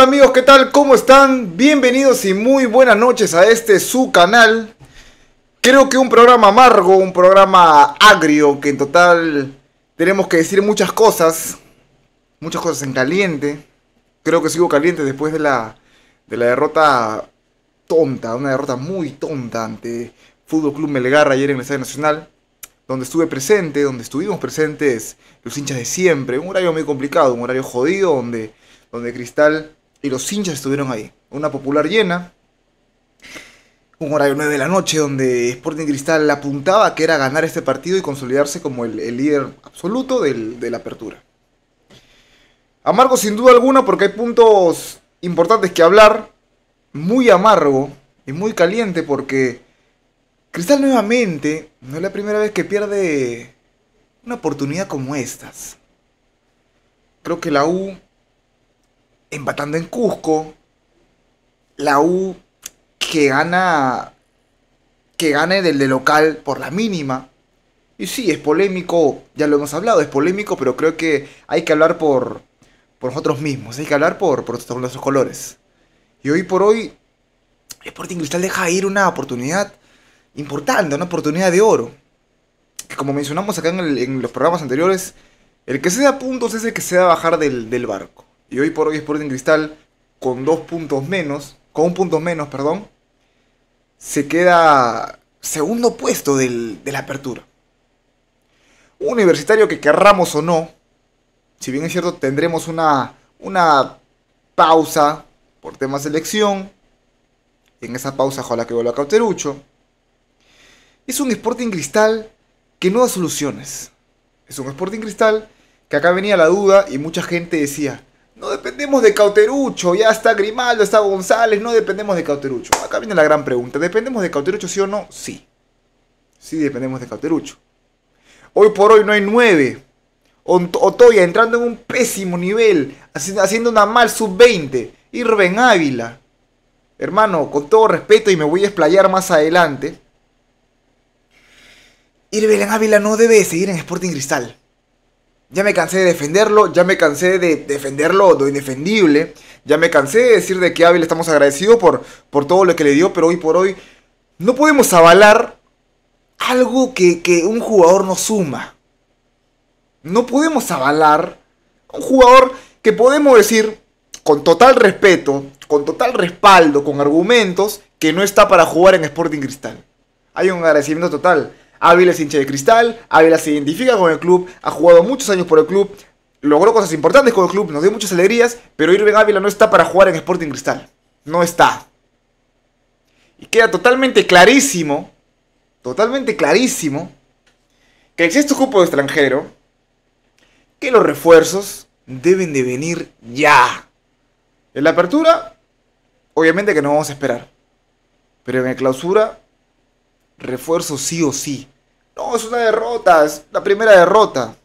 Hola amigos, ¿qué tal? ¿Cómo están? Bienvenidos y muy buenas noches a este su canal. Creo que un programa amargo, un programa agrio, que en total tenemos que decir muchas cosas, muchas cosas en caliente. Creo que sigo caliente después de la, de la derrota tonta, una derrota muy tonta ante Fútbol Club Melgar ayer en el Estadio Nacional, donde estuve presente, donde estuvimos presentes los hinchas de siempre. Un horario muy complicado, un horario jodido, donde, donde Cristal y los hinchas estuvieron ahí. Una popular llena, un horario 9 de la noche donde Sporting Cristal apuntaba que era ganar este partido y consolidarse como el, líder absoluto de la apertura. Amargo sin duda alguna porque hay puntos importantes que hablar, muy amargo y muy caliente porque Cristal nuevamente no es la primera vez que pierde una oportunidad como estas. Creo que la U empatando en Cusco, la U que gana que gane del de local por la mínima. Y sí, es polémico, ya lo hemos hablado, es polémico, pero creo que hay que hablar por, por nosotros mismos, hay que hablar por, todos nuestros colores. Y hoy por hoy, Sporting Cristal deja ir una oportunidad importante, una oportunidad de oro. Que como mencionamos acá en, los programas anteriores, el que se da puntos es el que se da bajar del barco. Y hoy por hoy Sporting Cristal, con dos puntos menos, con un punto menos, perdón, se queda segundo puesto del, de la apertura. Un universitario que querramos o no, si bien es cierto, tendremos una, una pausa por temas de elección. En esa pausa, ojalá que vuelva Cauterucho. Es un Sporting Cristal que no da soluciones. Es un Sporting Cristal que acá venía la duda y mucha gente decía, no dependemos de Cauterucho, ya está Grimaldo, está González, no dependemos de Cauterucho. Acá viene la gran pregunta, ¿dependemos de Cauterucho sí o no? Sí. Sí dependemos de Cauterucho. Hoy por hoy no hay nueve. Otoya entrando en un pésimo nivel, haciendo una mal sub-20. Irven Ávila. Hermano, con todo respeto y me voy a explayar más adelante. Irven Ávila no debe seguir en Sporting Cristal. Ya me cansé de defenderlo, ya me cansé de defenderlo lo indefendible, ya me cansé de decir de que hábil estamos agradecidos por, por todo lo que le dio, pero hoy por hoy no podemos avalar algo que, que un jugador no suma. No podemos avalar un jugador que podemos decir con total respeto, con total respaldo, con argumentos, que no está para jugar en Sporting Cristal. Hay un agradecimiento total. Ávila es hincha de cristal, Ávila se identifica con el club, ha jugado muchos años por el club, logró cosas importantes con el club, nos dio muchas alegrías, pero Irving Ávila no está para jugar en Sporting Cristal. No está. Y queda totalmente clarísimo, totalmente clarísimo, que existe un cupo de extranjero, que los refuerzos deben de venir ya. En la apertura, obviamente que no vamos a esperar. Pero en la clausura, refuerzo sí o sí. No, es una derrota, es la primera derrota.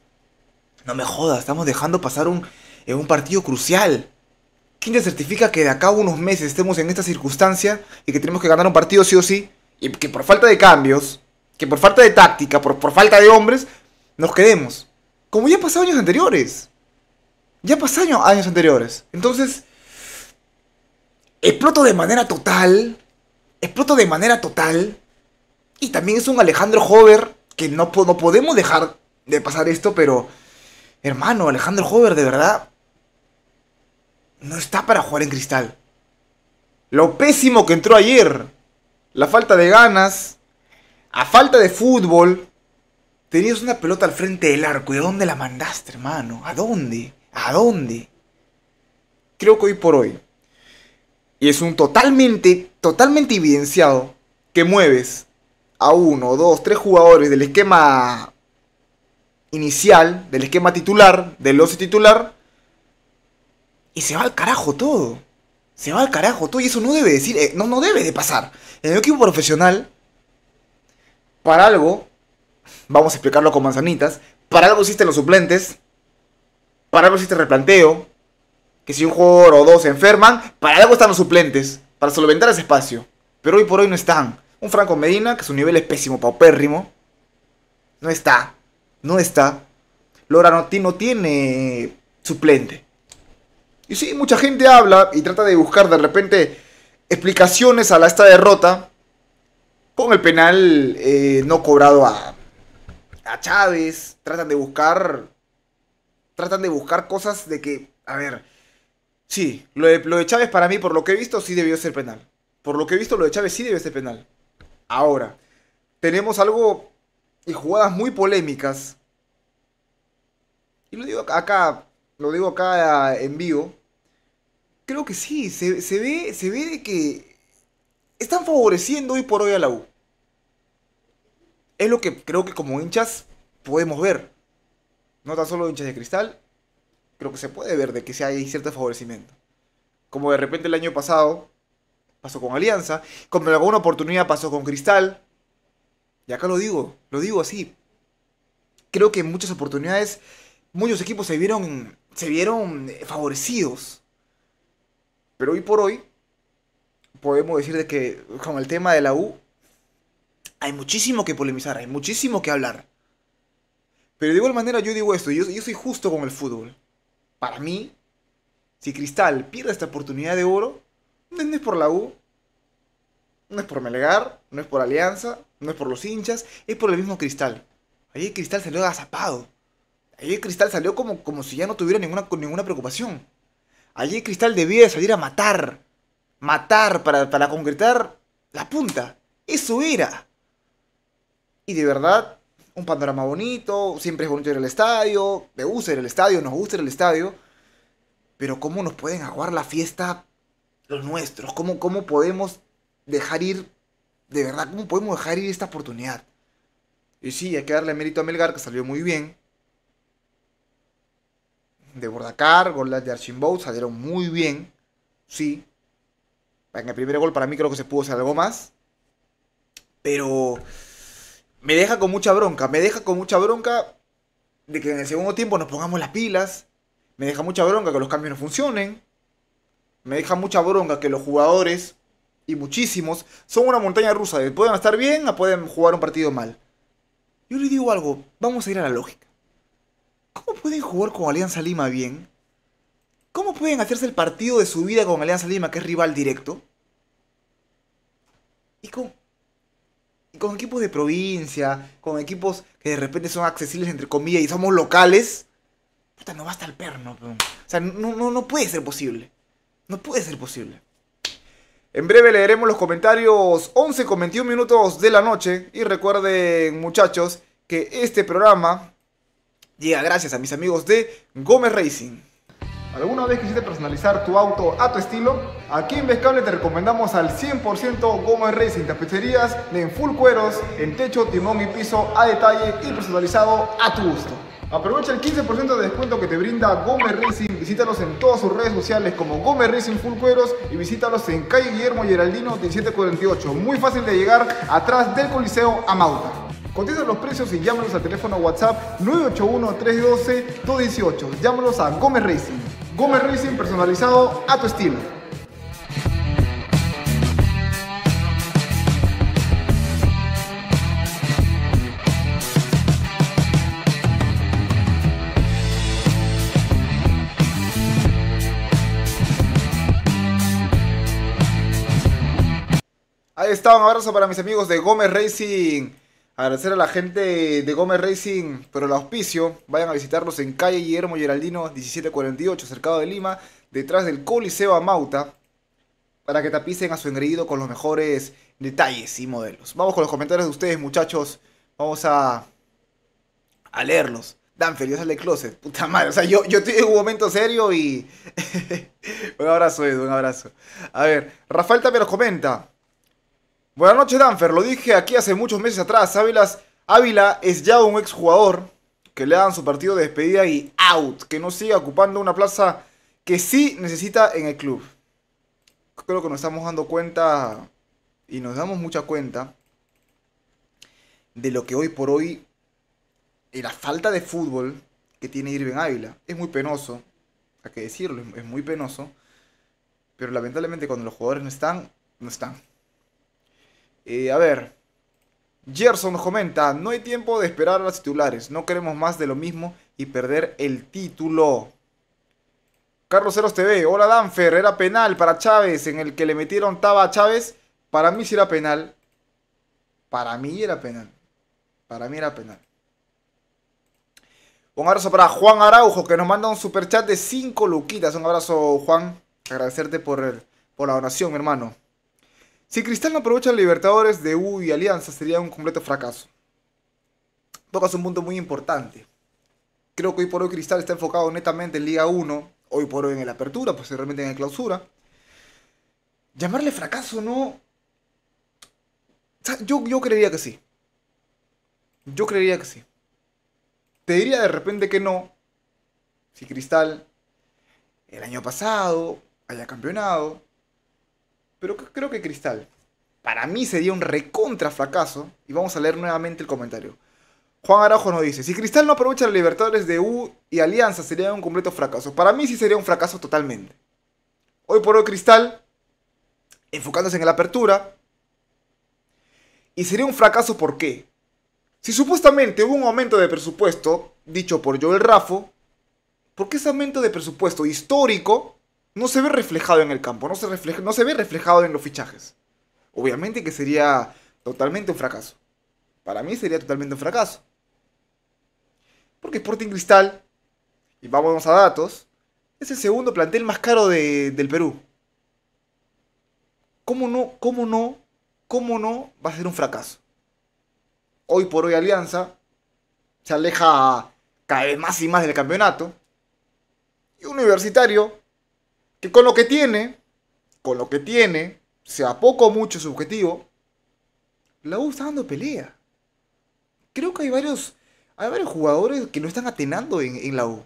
No me jodas, estamos dejando pasar un, en eh, un partido crucial. ¿Quién te certifica que de acá a unos meses estemos en esta circunstancia y que tenemos que ganar un partido sí o sí? Y que por falta de cambios, que por falta de táctica, por, por falta de hombres, nos quedemos. Como ya pasado años anteriores. Ya pasaron años anteriores. Entonces, exploto de manera total. Exploto de manera total. Y también es un Alejandro Hover, que no, no podemos dejar de pasar esto, pero hermano, Alejandro Hover de verdad no está para jugar en cristal. Lo pésimo que entró ayer, la falta de ganas, a falta de fútbol, tenías una pelota al frente del arco. ¿Y a dónde la mandaste, hermano? ¿A dónde? ¿A dónde? Creo que hoy por hoy. Y es un totalmente, totalmente evidenciado que mueves a uno, dos, tres jugadores del esquema inicial, del esquema titular, del 11 titular, y se va al carajo todo. Se va al carajo todo y eso no debe decir, eh, no, no debe de pasar. En el equipo profesional, para algo, vamos a explicarlo con manzanitas, para algo existen los suplentes, para algo existe el replanteo, que si un jugador o dos se enferman, para algo están los suplentes, para solventar ese espacio. Pero hoy por hoy no están. Un Franco Medina, que su nivel es pésimo, paupérrimo. No está. No está. Lora no, tiene suplente. Y sí, mucha gente habla y trata de buscar de repente explicaciones a la, esta derrota con el penal eh, no cobrado a, a Chávez. Tratan de buscar. Tratan de buscar cosas de que. A ver. Sí, lo de, lo de Chávez para mí, por lo que he visto, sí debió ser penal. Por lo que he visto, lo de Chávez sí debió ser penal. Ahora, tenemos algo y jugadas muy polémicas. Y lo digo acá, lo digo acá eh, en vivo. Creo que sí, se, ve, se ve de que están favoreciendo hoy por hoy a la U. Es lo que creo que como hinchas podemos ver. No tan solo hinchas de cristal, creo que se puede ver de que sí hay cierto favorecimiento. Como de repente el año pasado, pasó con Alianza, como en alguna oportunidad pasó con Cristal. Y acá lo digo, lo digo así. Creo que en muchas oportunidades muchos equipos se vieron, se vieron eh, favorecidos. Pero hoy por hoy podemos decir de que con el tema de la U hay muchísimo que polemizar, hay muchísimo que hablar. Pero de igual manera yo digo esto, yo, yo soy justo con el fútbol. Para mí, si Cristal pierde esta oportunidad de oro, no es por la U, no es por Melegar, no es por Alianza, no es por los hinchas, es por el mismo Cristal. Allí el Cristal salió agazapado. Allí el Cristal salió como, como si ya no tuviera ninguna, ninguna preocupación. Allí el Cristal debía salir a matar. Matar para, para concretar la punta. Eso era. Y de verdad, un panorama bonito, siempre es bonito ir al estadio, me gusta ir al estadio, nos gusta ir al estadio, pero ¿cómo nos pueden aguar la fiesta nuestros, cómo, cómo podemos dejar ir, de verdad, cómo podemos dejar ir esta oportunidad. Y sí, hay que darle mérito a Melgar, que salió muy bien. De Bordacar, golas de Archimbo salieron muy bien. Sí. En el primer gol para mí creo que se pudo hacer algo más. Pero me deja con mucha bronca. Me deja con mucha bronca de que en el segundo tiempo nos pongamos las pilas. Me deja mucha bronca que los cambios no funcionen me deja mucha bronca que los jugadores, y muchísimos, son una montaña rusa de pueden estar bien o pueden jugar un partido mal. Yo le digo algo, vamos a ir a la lógica. ¿Cómo pueden jugar con Alianza Lima bien? ¿Cómo pueden hacerse el partido de su vida con Alianza Lima, que es rival directo? Y con, y con equipos de provincia, con equipos que de repente son accesibles entre comillas y somos locales. Puta, no basta el perno. O sea, no, no puede ser posible. No puede ser posible. En breve leeremos los comentarios 11 con 21 minutos de la noche. Y recuerden, muchachos, que este programa llega gracias a mis amigos de Gómez Racing. ¿Alguna vez quisiste personalizar tu auto a tu estilo? Aquí en Vescable te recomendamos al 100% Gómez Racing, tapicerías en full cueros, en techo, timón y piso a detalle y personalizado a tu gusto. Aprovecha el 15% de descuento que te brinda Gómez Racing. Visítalos en todas sus redes sociales como Gómez Racing Full Cueros y visítalos en calle Guillermo Geraldino 1748. Muy fácil de llegar atrás del Coliseo Amauta. Contesta los precios y llámalos al teléfono WhatsApp 981-312-218. Llámalos a Gómez Racing. Gómez Racing personalizado a tu estilo. Ahí está, un abrazo para mis amigos de Gómez Racing. Agradecer a la gente de Gómez Racing por el auspicio. Vayan a visitarlos en calle Guillermo Geraldino 1748, cercado de Lima, detrás del Coliseo Amauta, para que tapicen a su engreído con los mejores detalles y modelos. Vamos con los comentarios de ustedes, muchachos. Vamos a, a leerlos. Danfer, yo salí closet. Puta madre. O sea, yo, yo estoy en un momento serio y. un abrazo, Edu, un abrazo. A ver, Rafael también los comenta. Buenas noches, Danfer. Lo dije aquí hace muchos meses atrás. Ávila es ya un exjugador que le dan su partido de despedida y out. Que no siga ocupando una plaza que sí necesita en el club. Creo que nos estamos dando cuenta y nos damos mucha cuenta de lo que hoy por hoy y la falta de fútbol que tiene Irving Ávila. Es muy penoso, hay que decirlo, es muy penoso. Pero lamentablemente cuando los jugadores no están, no están. Eh, a ver. Gerson comenta, no hay tiempo de esperar a los titulares, no queremos más de lo mismo y perder el título. Carlos Ceros TV, hola Danfer, era penal para Chávez en el que le metieron taba a Chávez. Para mí sí era penal. Para mí era penal. Para mí era penal. Un abrazo para Juan Araujo que nos manda un superchat de 5 luquitas. Un abrazo Juan, agradecerte por, por la donación, hermano. Si Cristal no aprovecha Libertadores de U y Alianza sería un completo fracaso. Tocas un punto muy importante. Creo que hoy por hoy Cristal está enfocado netamente en Liga 1, hoy por hoy en la apertura, posiblemente pues, en la clausura. Llamarle fracaso no... Yo, yo creería que sí. Yo creería que sí. Te diría de repente que no. Si Cristal el año pasado haya campeonado, pero creo que Cristal, para mí sería un recontra fracaso. Y vamos a leer nuevamente el comentario. Juan Araujo nos dice, si Cristal no aprovecha los Libertadores de U y Alianza sería un completo fracaso. Para mí sí sería un fracaso totalmente. Hoy por hoy Cristal, enfocándose en la apertura. Y sería un fracaso ¿por qué? Si supuestamente hubo un aumento de presupuesto, dicho por Joel Rafo. ¿por qué ese aumento de presupuesto histórico no se ve reflejado en el campo, no se, no se ve reflejado en los fichajes. Obviamente que sería totalmente un fracaso. Para mí sería totalmente un fracaso. Porque Sporting Cristal, y vamos a datos, es el segundo plantel más caro del Perú. ¿Cómo no, cómo no, cómo no va a ser un fracaso? Hoy por hoy Alianza se aleja cada vez más y más del campeonato. Y Universitario que con lo que tiene, con lo que tiene, sea poco o mucho subjetivo, la U está dando pelea. Creo que hay varios, hay varios jugadores que no están atinando en, la U.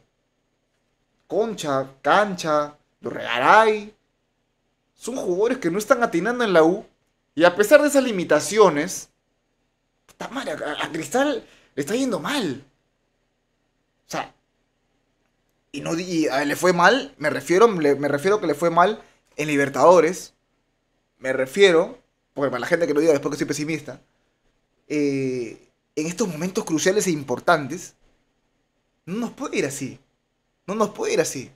Concha, Cancha, Dorregaray. Son jugadores que no están atinando en la U. Y a pesar de esas limitaciones, está mal, a Cristal le está yendo mal. O sea, y no ah, le fue mal, me refiero, me refiero que le fue mal en Libertadores, me refiero, porque para la gente que lo diga después que soy pesimista, eh, en estos momentos cruciales e importantes, no nos puede ir así, no nos puede ir así.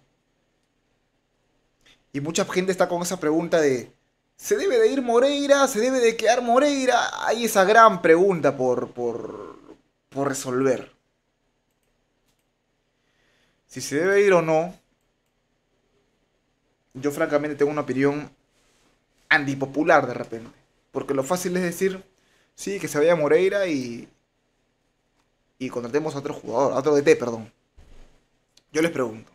Y mucha gente está con esa pregunta de, ¿se debe de ir Moreira? ¿Se debe de quedar Moreira? Hay esa gran pregunta por, por resolver. Si se debe ir o no, yo francamente tengo una opinión antipopular de repente. Porque lo fácil es decir, sí, que se vaya Moreira y, y contratemos a otro jugador, a otro DT, perdón. Yo les pregunto.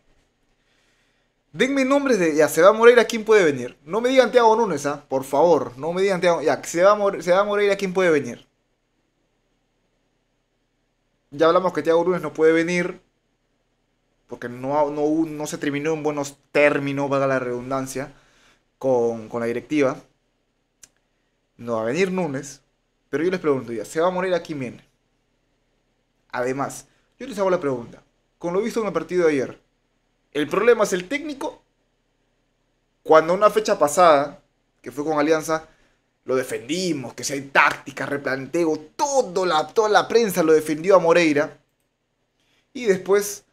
Denme nombres de. Ya, se va a Moreira, ¿quién puede venir? No me digan Thiago Nunes, ¿ah? Por favor, no me digan Thiago. Ya, se va, se va a Moreira, ¿quién puede venir? Ya hablamos que Thiago Núñez no puede venir porque no, no, se terminó en buenos términos, valga la redundancia, con, la directiva. No va a venir Nunes. pero yo les pregunto ya, ¿se va a morir aquí viene Además, yo les hago la pregunta, con lo visto en el partido de ayer, ¿el problema es el técnico? Cuando una fecha pasada, que fue con Alianza, lo defendimos, que si hay táctica, replanteo, todo la, toda la prensa lo defendió a Moreira. Y después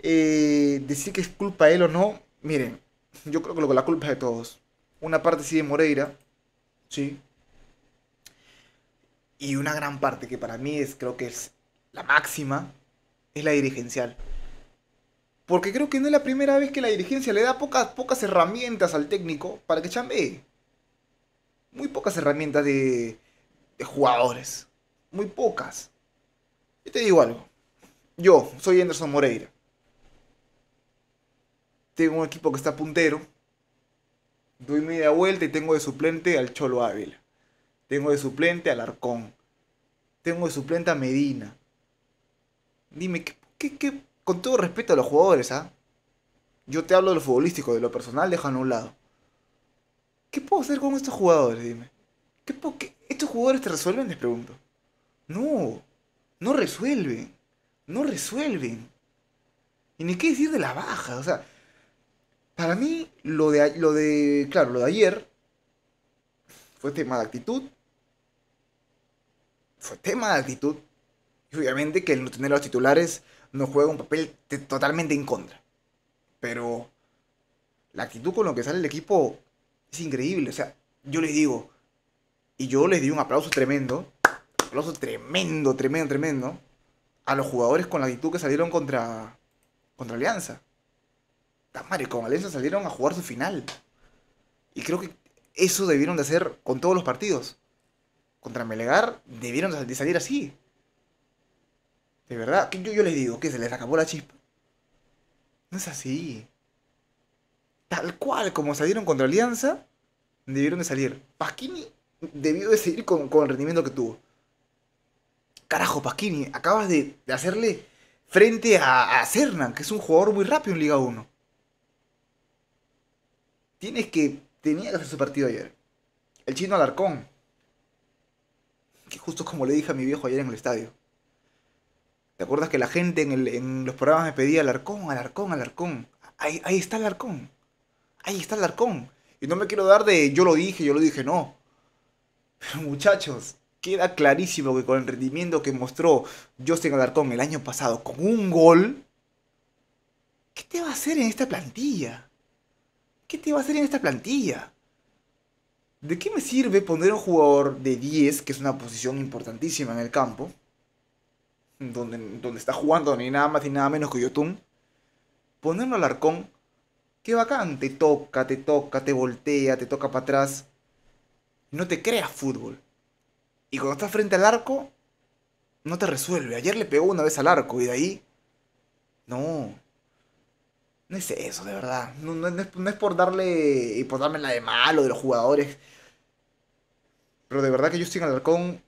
eh, decir que es culpa de él o no, miren, yo creo que la culpa es de todos. Una parte sí de Moreira, sí. Y una gran parte que para mí es, creo que es la máxima, es la dirigencial. Porque creo que no es la primera vez que la dirigencia le da pocas, pocas herramientas al técnico para que chambee. Muy pocas herramientas de, de jugadores. Muy pocas. y te digo algo. Yo soy Anderson Moreira tengo un equipo que está puntero, doy media vuelta y tengo de suplente al Cholo Ávila, tengo de suplente al Arcón, tengo de suplente a Medina. Dime, ¿qué, qué, qué? con todo respeto a los jugadores, ¿ah? Yo te hablo de lo futbolístico, de lo personal, déjalo a un lado. ¿Qué puedo hacer con estos jugadores? Dime. ¿Qué, estos jugadores te resuelven? Les pregunto. No, no resuelven. No resuelven. Y ni qué decir de la baja. O sea, para mí, lo de, lo de, claro, lo de ayer fue tema de actitud. Fue tema de actitud. Y obviamente que el no tener a los titulares no juega un papel totalmente en contra. Pero la actitud con lo que sale el equipo es increíble. O sea, yo les digo, y yo les di un aplauso tremendo, aplauso tremendo, tremendo, tremendo, a los jugadores con la actitud que salieron contra, contra Alianza madre, con Alianza salieron a jugar su final. Y creo que eso debieron de hacer con todos los partidos. Contra Melegar debieron de salir así. De verdad, yo, yo les digo que se les acabó la chispa. No es así. Tal cual como salieron contra Alianza, debieron de salir. Pasquini debió de seguir con, el rendimiento que tuvo. Carajo, Pasquini, acabas de, hacerle frente a, a Cernan, que es un jugador muy rápido en Liga 1 tienes que. Tenía que hacer su partido ayer. El chino Alarcón. Que justo como le dije a mi viejo ayer en el estadio. ¿Te acuerdas que la gente en, los programas me pedía Alarcón, Alarcón, Alarcón? Ahí, ahí está Alarcón. Ahí está Alarcón. Y no me quiero dar de yo lo dije, yo lo dije, no. Pero muchachos, queda clarísimo que con el rendimiento que mostró Justin Alarcón el año pasado con un gol, ¿qué te va a hacer en esta plantilla? ¿qué te va a hacer en esta plantilla? ¿De qué me sirve poner un jugador de 10, que es una posición importantísima en el campo, donde, donde está jugando ni nada más ni nada menos que Yotun, ponerlo al arcón, qué bacán, te toca, te toca, te voltea, te toca para atrás, no te creas fútbol. Y cuando estás frente al arco, no te resuelve. Ayer le pegó una vez al arco y de ahí, no, no es eso, de verdad. No, es, por darle y por darme la de malo de los jugadores. Pero de verdad que Justin Alarcón,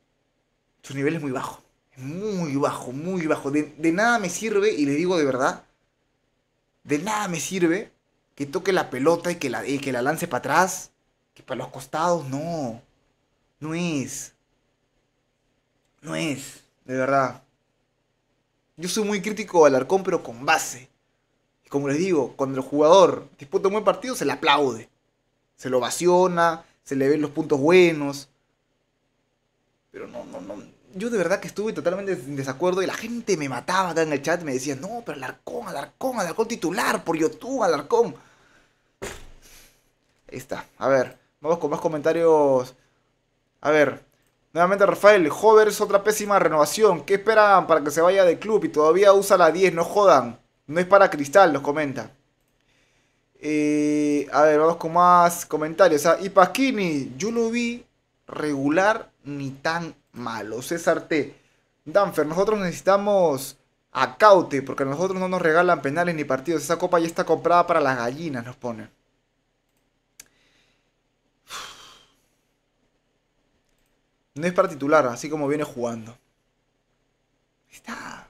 su nivel es muy bajo. Muy bajo, muy bajo. De, nada me sirve, y le digo de verdad, de nada me sirve que toque la pelota y que la, y que la lance para atrás, que para los costados, no. No es. No es, de verdad. Yo soy muy crítico al Alarcón, pero con base como les digo, cuando el jugador disputa un buen partido, se le aplaude. Se lo ovaciona, se le ven los puntos buenos. Pero no, no, no. Yo de verdad que estuve totalmente en desacuerdo y la gente me mataba acá en el chat. Me decía, no, pero Alarcón, Alarcón, Alarcón titular por YouTube, Alarcón. Ahí está. A ver, vamos con más comentarios. A ver, Nuevamente Rafael, Hover es otra pésima renovación. ¿Qué esperan para que se vaya del club y todavía usa la 10? No jodan. No es para cristal, los comenta. Eh, a ver, vamos con más comentarios. y Pasquini, yo lo vi regular ni tan malo. César T. Danfer, nosotros necesitamos acaute porque a nosotros no nos regalan penales ni partidos. Esa copa ya está comprada para las gallinas, nos pone No es para titular, así como viene jugando. Está.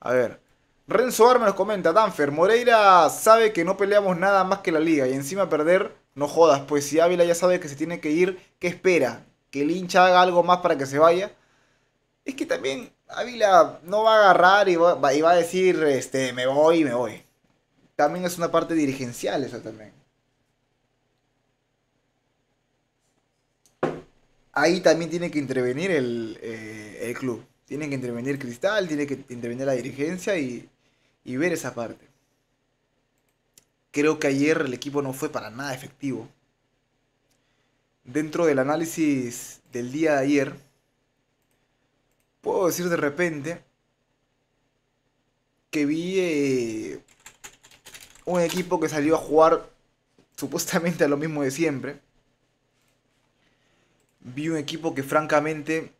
A ver. Renzo Arme nos comenta, Danfer, Moreira sabe que no peleamos nada más que la liga y encima perder, no jodas, pues si Ávila ya sabe que se tiene que ir, ¿qué espera? ¿Que el hincha haga algo más para que se vaya? Es que también Ávila no va a agarrar y va, a decir, este, me voy me voy. También es una parte dirigencial eso también. Ahí también tiene que intervenir el, eh, el club. Tiene que intervenir Cristal, tiene que intervenir la dirigencia y, y ver esa parte. Creo que ayer el equipo no fue para nada efectivo. Dentro del análisis del día de ayer, puedo decir de repente que vi eh, un equipo que salió a jugar supuestamente a lo mismo de siempre. Vi un equipo que francamente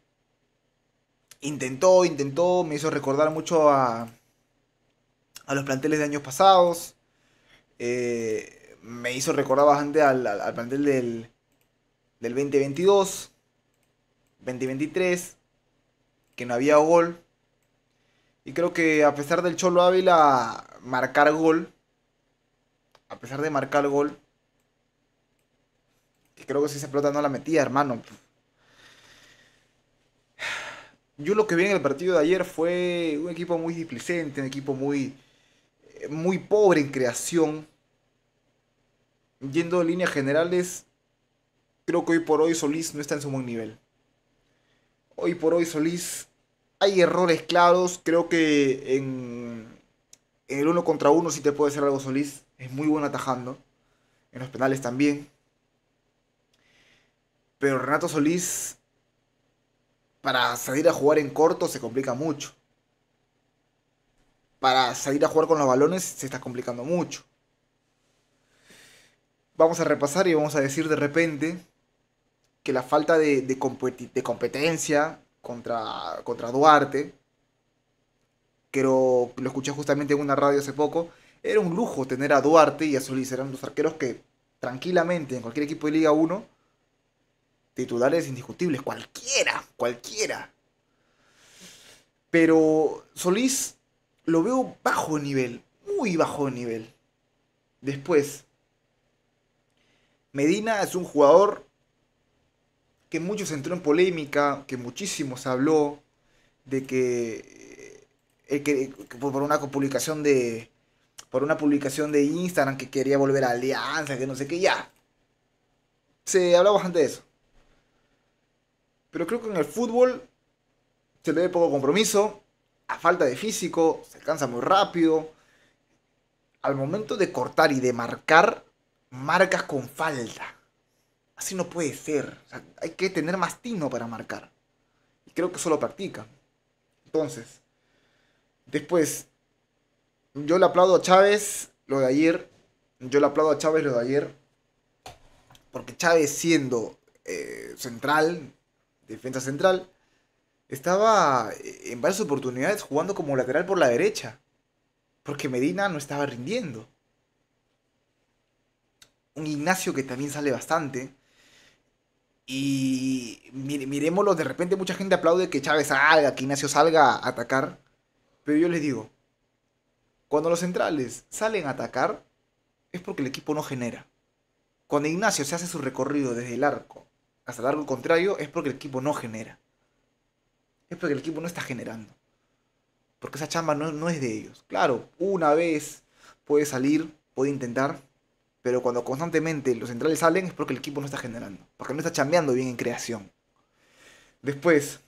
intentó, intentó, me hizo recordar mucho a, a los planteles de años pasados. Eh, me hizo recordar bastante al, al, plantel del, del 2022, 2023, que no había gol. Y creo que a pesar del Cholo Ávila marcar gol, a pesar de marcar gol, Y creo que si esa pelota no la metía, hermano. Yo lo que vi en el partido de ayer fue un equipo muy displicente, un equipo muy, muy pobre en creación. Yendo de líneas generales, creo que hoy por hoy Solís no está en su buen nivel. Hoy por hoy Solís hay errores claros, creo que en, en el uno contra uno si te puede hacer algo Solís, es muy bueno atajando, en los penales también. Pero Renato Solís, para salir a jugar en corto, se complica mucho para salir a jugar con los balones se está complicando mucho. Vamos a repasar y vamos a decir de repente que la falta de, competencia contra, contra Duarte, que lo, escuché justamente en una radio hace poco, era un lujo tener a Duarte y a Solís, eran los arqueros que tranquilamente en cualquier equipo de Liga 1, titulares indiscutibles, cualquiera, cualquiera. Pero Solís lo veo bajo nivel, muy bajo nivel. Después, Medina es un jugador que muchos entró en polémica, que muchísimos habló de que, eh, por una publicación de por una publicación de Instagram que quería volver a Alianza, que no sé qué, ya. Se hablaba bastante de eso. Pero creo que en el fútbol se le ve poco compromiso, falta de físico, se cansa muy rápido. Al momento de cortar y de marcar, marcas con falta. Así no puede ser. hay que tener más tino para marcar. Y creo que solo practica. Entonces, después, yo le aplaudo a Chávez lo de ayer. Yo le aplaudo a Chávez lo de ayer. Porque Chávez siendo eh, central, defensa central, estaba eh, en varias oportunidades jugando como lateral por la derecha, porque Medina no estaba rindiendo. Un Ignacio que también sale bastante. Y miremoslo, de repente mucha gente aplaude que Chávez salga, que Ignacio salga a atacar. Pero yo les digo, cuando los centrales salen a atacar, es porque el equipo no genera. Cuando Ignacio se hace su recorrido desde el arco hasta el arco contrario, es porque el equipo no genera es porque el equipo no está generando. Porque esa chamba no, es de ellos. Claro, una vez puede salir, puede intentar, pero cuando constantemente los centrales salen es porque el equipo no está generando, porque no está chambeando bien en creación. Después,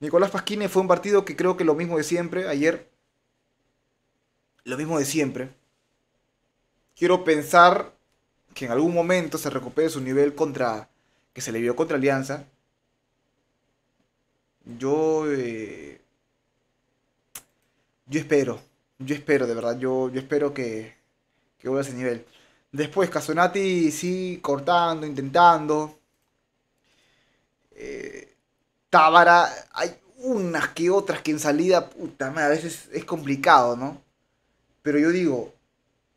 Nicolás Pasquine fue un partido que creo que lo mismo de siempre, ayer, lo mismo de siempre. Quiero pensar que en algún momento se recupere su nivel contra que se le vio contra Alianza yo. Eh, yo espero. Yo espero, de verdad. Yo, yo espero que, que vuelva a ese nivel. Después, Casonati sí, cortando, intentando. Eh, Tábara, hay unas que otras que en salida, puta a veces es complicado, ¿no? Pero yo digo,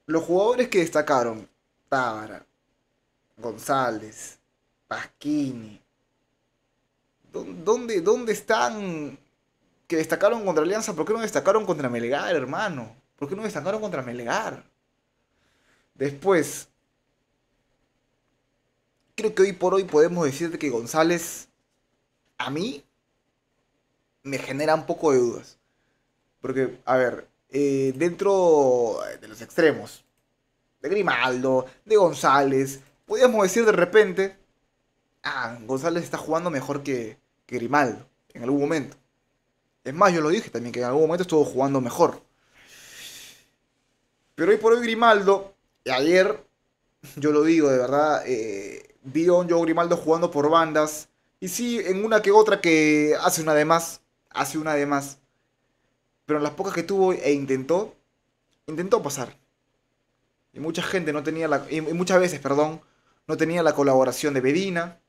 los jugadores que destacaron, Tábara, González, Pasquini, ¿Dónde, dónde están que destacaron contra Alianza? ¿Por qué no destacaron contra Melgar, hermano? ¿Por qué no destacaron contra Melgar? Después, creo que hoy por hoy podemos decir que González, a mí, me genera un poco de dudas. Porque, a ver, eh, dentro de los extremos, de Grimaldo, de González, podríamos decir de repente, ah, González está jugando mejor que, Grimaldo en algún momento. Es más, yo lo dije también que en algún momento estuvo jugando mejor. Pero hoy por hoy Grimaldo, ayer, yo lo digo de verdad, eh, vi a Grimaldo jugando por bandas. Y sí, en una que otra que hace una de más, hace una de más. Pero en las pocas que tuvo e intentó, intentó pasar. Y mucha gente no tenía Y muchas veces, perdón, no tenía la colaboración de Bedina,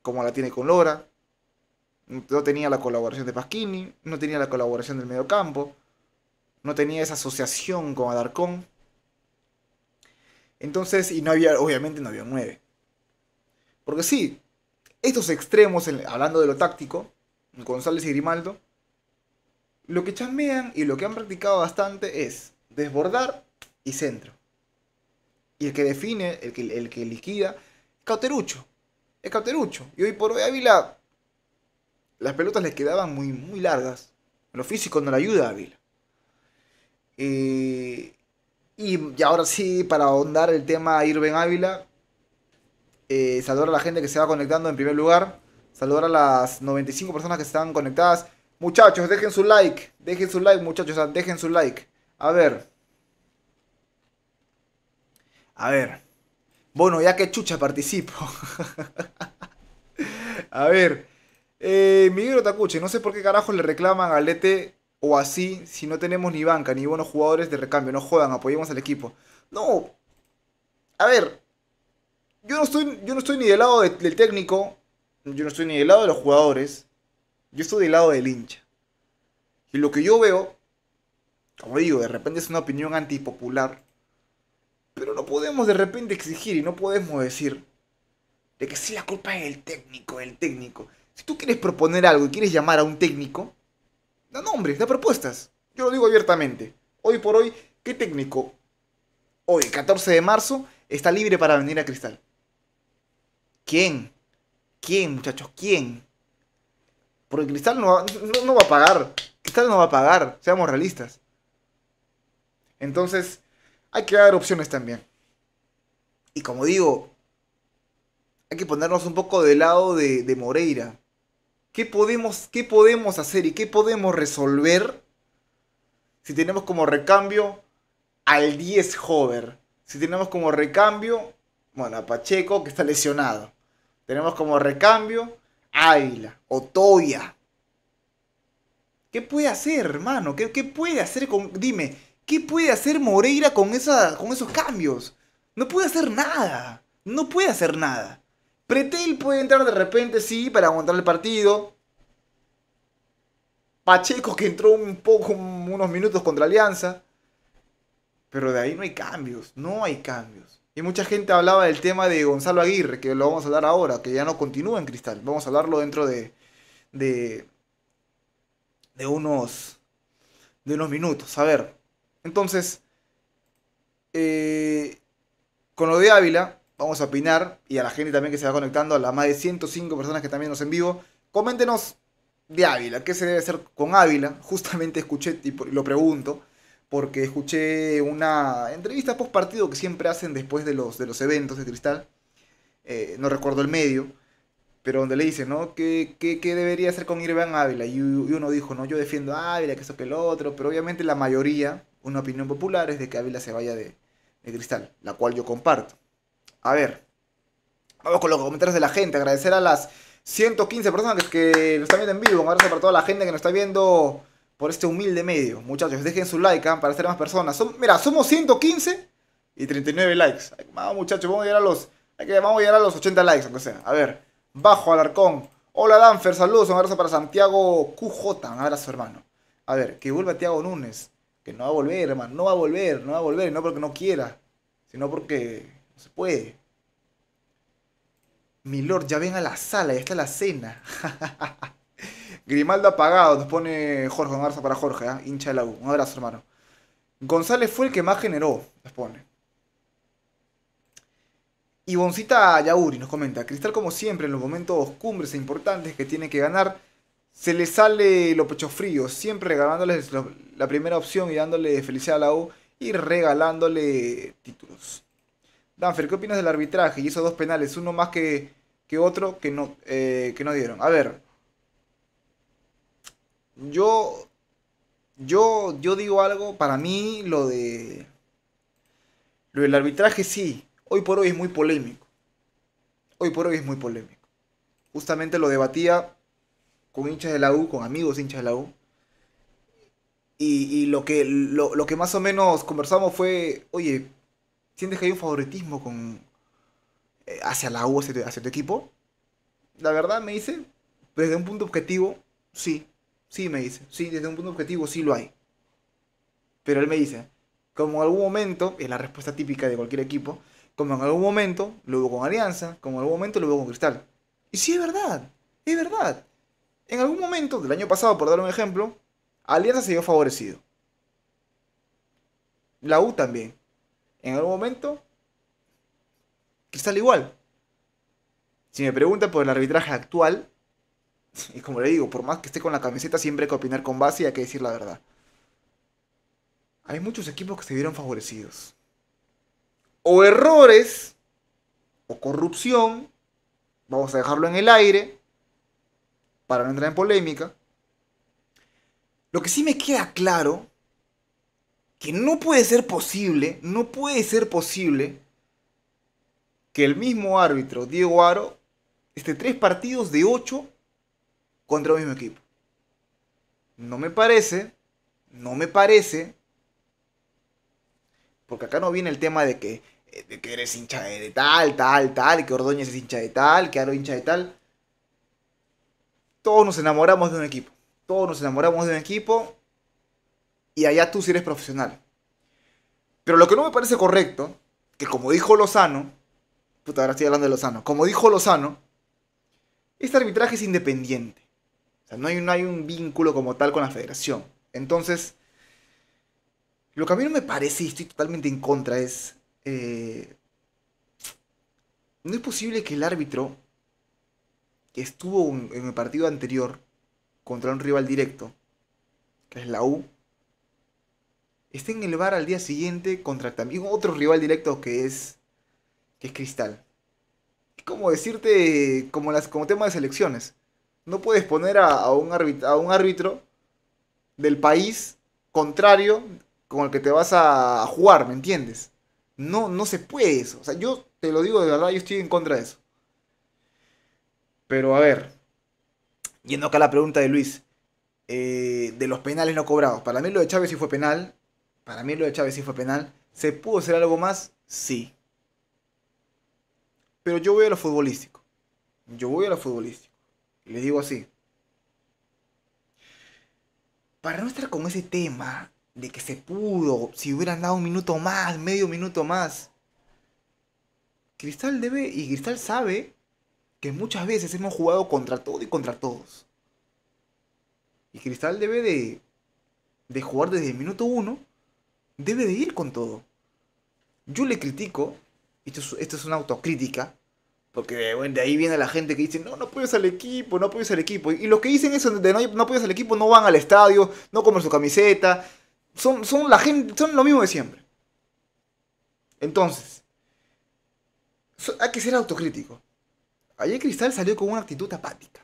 como la tiene con Lora. No tenía la colaboración de Pasquini, no tenía la colaboración del mediocampo, no tenía esa asociación con Adarcón. Entonces, y no había, obviamente no había nueve. Porque sí, estos extremos, hablando de lo táctico, González y Grimaldo, lo que chambean y lo que han practicado bastante es desbordar y centro. Y el que define, el que, el que liquida, es Cauterucho. Es Cauterucho. Y hoy por hoy Ávila las pelotas les quedaban muy, muy largas. lo físico no le ayuda a Ávila. Eh, y, ahora sí, para ahondar el tema Irving Ávila, eh, saludar a la gente que se va conectando en primer lugar. Saludar a las 95 personas que están conectadas. Muchachos, dejen su like. Dejen su like, muchachos. Dejen su like. A ver. A ver. Bueno, ya que chucha participo. a ver. Eh, Miguel Otacuche, no sé por qué carajo le reclaman a E.T. o así si no tenemos ni banca ni buenos jugadores de recambio. No juegan. apoyemos al equipo. No. A ver. Yo no estoy, yo no estoy ni del lado del técnico. Yo no estoy ni del lado de los jugadores. Yo estoy del lado del hincha. Y lo que yo veo, como digo, de repente es una opinión antipopular. Pero no podemos de repente exigir y no podemos decir de que sí la culpa es del técnico, el técnico. Si tú quieres proponer algo y quieres llamar a un técnico, da nombres, da propuestas. Yo lo digo abiertamente. Hoy por hoy, ¿qué técnico? Hoy, 14 de marzo, está libre para venir a Cristal. ¿Quién? ¿Quién, muchachos? ¿Quién? Porque Cristal no va, a pagar. Cristal no va a pagar, seamos realistas. Entonces, hay que dar opciones también. Y como digo, hay que ponernos un poco del lado de, de Moreira. ¿Qué podemos, podemos hacer y qué podemos resolver si tenemos como recambio al 10 Hover? Si tenemos como recambio, bueno, a Pacheco que está lesionado. Tenemos como recambio o Otoya. ¿Qué puede hacer, hermano? ¿Qué, ¿Qué, puede hacer con.? Dime, ¿qué puede hacer Moreira con, esa, con esos cambios? No puede hacer nada. No puede hacer nada. Pretel puede entrar de repente, sí, para aguantar el partido. Pacheco que entró un poco, unos minutos contra Alianza. Pero de ahí no hay cambios, no hay cambios. Y mucha gente hablaba del tema de Gonzalo Aguirre, que lo vamos a hablar ahora, que ya no continúa en Cristal. Vamos a hablarlo dentro de, de, de unos, de unos minutos. A ver, entonces, eh, con lo de Ávila, vamos a opinar y a la gente también que se va conectando, a las más de 105 personas que también nos en vivo, coméntenos de Ávila, qué se debe hacer con Ávila. Justamente escuché y lo pregunto porque escuché una entrevista post partido que siempre hacen después de los, de los eventos de Cristal, eh, no recuerdo el medio, pero donde le dicen, ¿no? ¿Qué, debería hacer con Irván Ávila? Y, uno dijo, no, yo defiendo a Ávila, que eso que el otro, pero obviamente la mayoría, una opinión popular es de que Ávila se vaya de Cristal, la cual yo comparto. A ver, vamos con los comentarios de la gente. Agradecer a las 115 personas que, nos están viendo en vivo. Un abrazo para toda la gente que nos está viendo por este humilde medio. Muchachos, dejen su like ¿ah? para hacer más personas. Mira, somos 115 y 39 likes. Vamos, muchachos, vamos a llegar a los, vamos a, llegar a los 80 likes, aunque sea. A ver, bajo Alarcón. Hola Danfer, saludos, un abrazo para Santiago QJ, un abrazo hermano. A ver, que vuelva Tiago Núñez, que no va a volver, hermano, no va a volver, no va a volver, no porque no quiera, sino porque no se puede. Milord, ya ven a la sala, ya está la cena. Grimaldo apagado, nos pone Jorge, un para Jorge, ¿ah? hincha de la U. Un abrazo, hermano. González fue el que más generó, nos pone. Y Boncita Yauri nos comenta, Cristal como siempre en los momentos cumbres e importantes que tiene que ganar, se le sale lo pecho frío, siempre regalándoles la primera opción y dándole felicidad a la U y regalándole títulos. Danfer, ¿qué opinas del arbitraje y esos dos penales? Uno más que, otro eh, que no, dieron. A ver. Yo. Yo. Yo digo algo. Para mí, lo de. Lo del arbitraje sí. Hoy por hoy es muy polémico. Hoy por hoy es muy polémico. Justamente lo debatía con hinchas de la U, con amigos hinchas de la U. Y, lo, que, lo, lo que más o menos conversamos fue, oye, ¿Sientes que hay un favoritismo con, eh, hacia la U, hacia tu, equipo? La verdad me dice, desde un punto objetivo, sí. Sí, me dice. Sí, desde un punto objetivo sí lo hay. Pero él me dice, como en algún momento, es la respuesta típica de cualquier equipo, como en algún momento lo hubo con Alianza, como en algún momento lo hubo con Cristal. Y sí es verdad, es verdad. En algún momento, del año pasado, por dar un ejemplo, Alianza se vio favorecido. La U también en algún momento, Cristal igual. Si me preguntan por el arbitraje actual, y como le digo, por más que esté con la camiseta, siempre hay que opinar con base y hay que decir la verdad. Hay muchos equipos que se vieron favorecidos. O errores, o corrupción, vamos a dejarlo en el aire, para no entrar en polémica. Lo que sí me queda claro que no puede ser posible, no puede ser posible que el mismo árbitro, Diego Aro, esté tres partidos de ocho contra el mismo equipo. No me parece, no me parece, porque acá no viene el tema de que, eh, que eres hincha de tal, tal, tal, que Ordóñez es hincha de tal, que Aro hincha de tal. Todos nos enamoramos de un equipo. Todos nos enamoramos de un equipo y allá tú si eres profesional. Pero lo que no me parece correcto, que como dijo Lozano, puta, ahora estoy hablando de Lozano, como dijo Lozano, este arbitraje es independiente. O sea, no hay, no hay un vínculo como tal con la federación. Entonces, lo que a mí no me parece y estoy totalmente en contra es... Eh, no es posible que el árbitro que estuvo en el partido anterior contra un rival directo, que es la U, está en el bar al día siguiente contra también otro rival directo que es, es Cristal. Es como decirte, como, las, como tema de selecciones. No puedes poner a, un árbitro, del país contrario con el que te vas a jugar, ¿me entiendes? No, no se puede eso. O sea, yo te lo digo de verdad, yo estoy en contra de eso. Pero a ver, yendo acá a la pregunta de Luis, eh, de los penales no cobrados. Para mí lo de Chávez sí fue penal, para mí lo de Chávez sí fue penal. ¿Se pudo hacer algo más? Sí. Pero yo voy a lo futbolístico. Yo voy a lo futbolístico. Y les digo así. Para no estar con ese tema de que se pudo, si hubieran dado un minuto más, medio minuto más. Cristal debe y Cristal sabe que muchas veces hemos jugado contra todo y contra todos. Y Cristal debe de, de jugar desde el minuto uno debe de ir con todo. Yo le critico, esto es, una autocrítica, porque de ahí viene la gente que dice, no, no apoyas al equipo, no apoyas al equipo. Y los que dicen eso de no, no apoyas al equipo no van al estadio, no comen su camiseta, son, son, la gente, son lo mismo de siempre. Entonces, hay que ser autocrítico. Ayer Cristal salió con una actitud apática.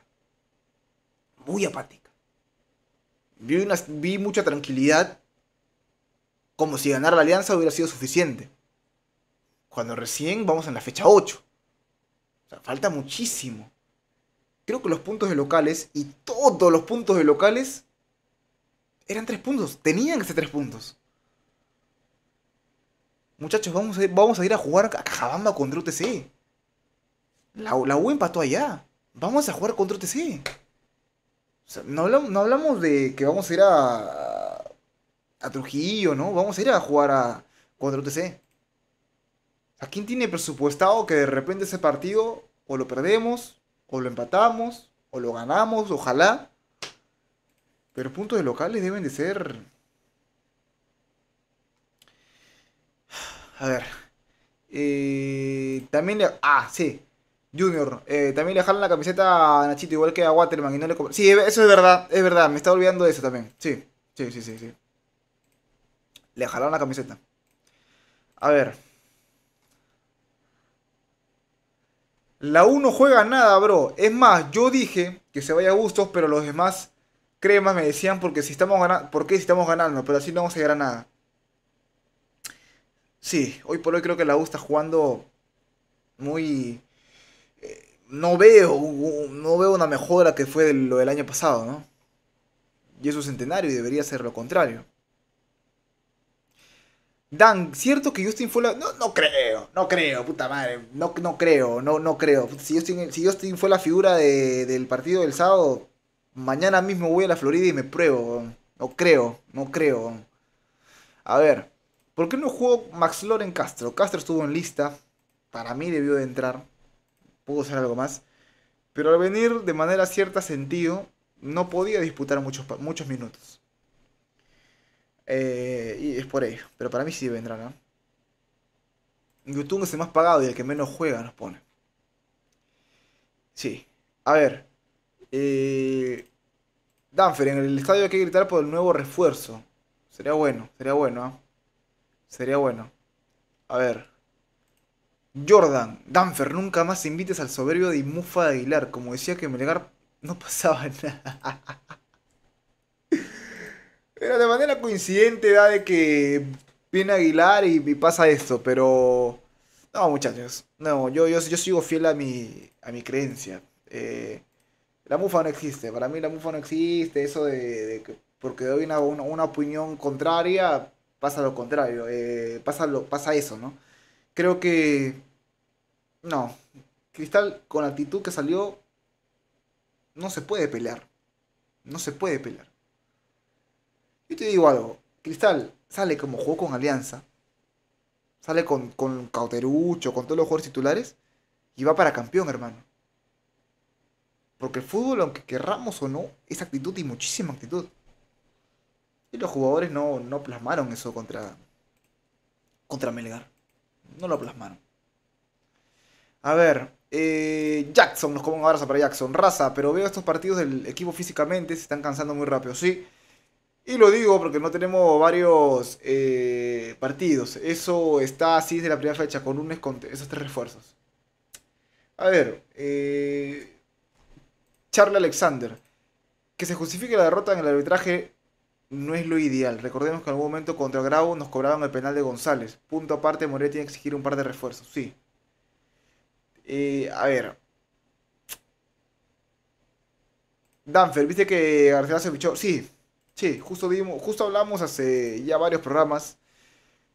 Muy apática. vi mucha tranquilidad como si ganar la alianza hubiera sido suficiente. Cuando recién vamos en la fecha 8. O sea, falta muchísimo. Creo que los puntos de locales y todos los puntos de locales eran tres puntos. Tenían que ser tres puntos. Muchachos, vamos a, ir, vamos a ir a jugar a Cajabamba contra UTC. La, la U empató allá. Vamos a jugar contra UTC. O sea, no, no hablamos de que vamos a ir a, a Trujillo, ¿no? Vamos a ir a jugar a, 4TC. ¿A quién tiene presupuestado que de repente ese partido o lo perdemos, o lo empatamos, o lo ganamos, ojalá? Pero puntos de locales deben de ser... A ver. Eh, también le... Ah, sí. Junior, eh, también le jalan la camiseta a Nachito, igual que a Waterman, y no le Sí, eso es verdad, es verdad, me estaba olvidando de eso también. Sí, sí, sí, sí, sí. Le jalaron la camiseta. A ver. La U no juega nada, bro. Es más, yo dije que se vaya a gustos, pero los demás cremas me decían porque si estamos ganando, ¿por qué si estamos ganando? Pero así no vamos a llegar nada. Sí, hoy por hoy creo que la U está jugando muy eh, no veo no veo una mejora que fue lo del año pasado, ¿no? Y es un centenario y debería ser lo contrario. Dan, ¿cierto que Justin fue la.? No, no creo, no creo, puta madre. No, no creo, no, no creo. Si Justin, si fue la figura del partido del sábado, mañana mismo voy a la Florida y me pruebo. No creo, no creo. A ver, ¿por qué no jugó Max Loren Castro? Castro estuvo en lista. Para mí debió de entrar. Pudo ser algo más. Pero al venir de manera cierta sentido, no podía disputar muchos, muchos minutos. Eh, y es por ello. Pero para mí sí vendrán ¿no? YouTube es el más pagado y el que menos juega nos pone. Sí. A ver. Eh, Danfer, en el estadio hay que gritar por el nuevo refuerzo. Sería bueno, sería bueno, ¿ah? Sería bueno. A ver. Jordan, Danfer, nunca más invites al soberbio de Mufa de Aguilar. Como decía que Melgar no pasaba nada. Pero de manera coincidente da de que viene Aguilar y, pasa esto, pero... No, muchachos. No, yo, yo, yo sigo fiel a mi, a mi creencia. Eh, la mufa no existe. Para mí la mufa no existe. Eso de, que porque doy una, una, opinión contraria, pasa lo contrario. Eh, pasa eso, ¿no? Creo que... No. Cristal, con la actitud que salió, no se puede pelear. No se puede pelear. Yo te digo algo, Cristal sale como jugó con Alianza, sale con, con Cauterucho, con todos los jugadores titulares, y va para campeón, hermano. Porque el fútbol, aunque querramos o no, es actitud y muchísima actitud. Y los jugadores no, plasmaron eso contra, contra Melgar. No lo plasmaron. A ver, eh, Jackson, nos como un abrazo para Jackson. Raza, pero veo estos partidos del equipo físicamente, se están cansando muy rápido. Sí, y lo digo porque no tenemos varios eh, partidos. Eso está así desde la primera fecha, con un con esos tres refuerzos. A ver, eh, Charlie Alexander. Que se justifique la derrota en el arbitraje no es lo ideal. Recordemos que en algún momento contra Grau nos cobraban el penal de González. Punto aparte, Moretti tiene que exigir un par de refuerzos, sí. Eh, a ver. Danfer, ¿viste que García se fichó? Sí, Sí, justo, justo hablamos hace ya varios programas